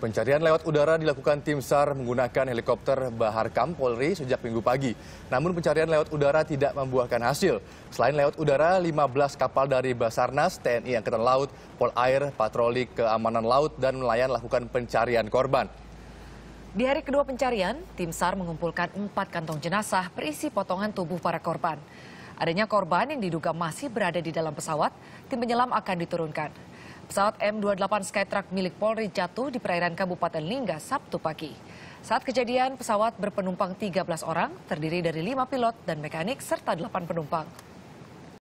Pencarian lewat udara dilakukan tim SAR menggunakan helikopter Baharkam Polri sejak minggu pagi. Namun pencarian lewat udara tidak membuahkan hasil. Selain lewat udara, 15 kapal dari Basarnas, TNI Angkatan Laut, Polair, Patroli Keamanan Laut, dan Nelayan lakukan pencarian korban. Di hari kedua pencarian, tim SAR mengumpulkan empat kantong jenazah berisi potongan tubuh para korban. Adanya korban yang diduga masih berada di dalam pesawat, tim penyelam akan diturunkan. Pesawat M28 Skytruck milik Polri jatuh di perairan Kabupaten Lingga Sabtu pagi. Saat kejadian, pesawat berpenumpang 13 orang, terdiri dari 5 pilot dan mekanik serta 8 penumpang.